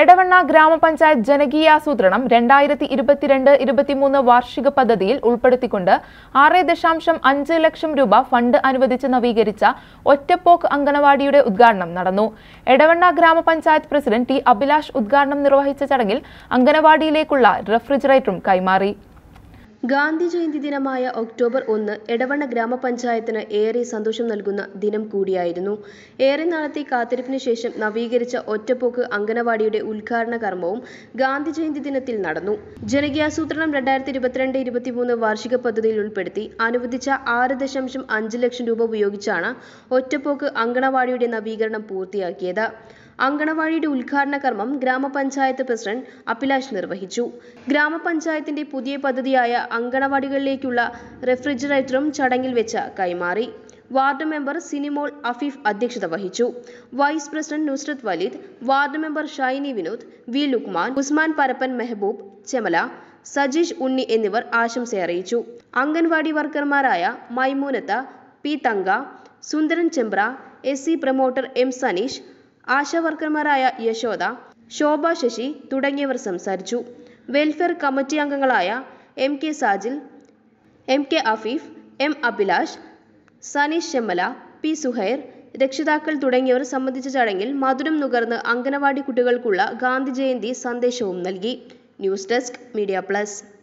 എടവണ്ണ ഗ്രാമപഞ്ചായത്ത് ജനകീയാസൂത്രണം രണ്ടായിരത്തി ഇരുപത്തിരണ്ട് ഇരുപത്തിമൂന്ന് വാർഷിക പദ്ധതിയിൽ ഉൾപ്പെടുത്തിക്കൊണ്ട് ആറ് ദശാംശം അഞ്ച് ലക്ഷം രൂപ ഫണ്ട് അനുവദിച്ച് നവീകരിച്ച ഒറ്റപ്പോക്ക് അങ്കണവാടിയുടെ ഉദ്ഘാടനം നടന്നു എടവണ്ണ ഗ്രാമപഞ്ചായത്ത് പ്രസിഡന്റ് ടി അഭിലാഷ് ഉദ്ഘാടനം നിർവഹിച്ച ചടങ്ങിൽ അങ്കണവാടിയിലേക്കുള്ള റെഫ്രിജറേറ്ററും കൈമാറി ഗാന്ധി ജയന്തി ദിനമായ ഒക്ടോബർ ഒന്ന് എടവണ്ണ ഗ്രാമപഞ്ചായത്തിന് ഏറെ സന്തോഷം നൽകുന്ന ദിനം കൂടിയായിരുന്നു ഏറെ നാളത്തെ കാത്തിരിപ്പിന് ശേഷം നവീകരിച്ച ഒറ്റപ്പോക്ക് അംഗനവാടിയുടെ ഉദ്ഘാടന കർമ്മവും ഗാന്ധി ജയന്തി ദിനത്തിൽ നടന്നു ജനകീയാസൂത്രണം രണ്ടായിരത്തി ഇരുപത്തിരണ്ട് ഇരുപത്തിമൂന്ന് വാർഷിക പദ്ധതിയിൽ ഉൾപ്പെടുത്തി അനുവദിച്ച ആറ് ദശാംശം അഞ്ച് ലക്ഷം രൂപ ഉപയോഗിച്ചാണ് ഒറ്റപ്പോക്ക് അംഗനവാടിയുടെ നവീകരണം പൂർത്തിയാക്കിയത് അങ്കണവാടിയുടെ ഉദ്ഘാടന കർമ്മം ഗ്രാമപഞ്ചായത്ത് പ്രസിഡന്റ് അഭിലാഷ് നിർവഹിച്ചു ഗ്രാമപഞ്ചായത്തിന്റെ പുതിയ പദ്ധതിയായ അങ്കണവാടികളിലേക്കുള്ള റെഫ്രിജറേറ്ററും ചടങ്ങിൽ വെച്ച് കൈമാറി വാർഡ് മെമ്പർ സിനിമോൾ അഫീഫ് അധ്യക്ഷത വഹിച്ചു vice president Nusrath Waleed ward member Shiny Vinod V Luqman Usman Parappan Mehboob Chemala Sajeesh Unni എന്നിവർ ആശംസ അറിയിച്ചു അംഗൻവാടി വർക്കർമാരായ Maimoonath P Thanka Sundaran Chembra S C promoter M Saneesh ആശാവർക്കർമാരായ യശോദ ശോഭ ശശി തുടങ്ങിയവർ സംസാരിച്ചു വെൽഫെയർ കമ്മിറ്റി അംഗങ്ങളായ M K Sajil M K Afeef M Abhilash Saneesh Chemmala P Suhair രക്ഷിതാക്കൾ തുടങ്ങിയവർ സംബന്ധിച്ച ചടങ്ങിൽ മധുരം നുകർന്ന് അംഗനവാടി കുട്ടികൾക്കുള്ള ഗാന്ധി ജയന്തി സന്ദേശവും നൽകി ന്യൂസ് ഡെസ്ക് മീഡിയ പ്ലസ്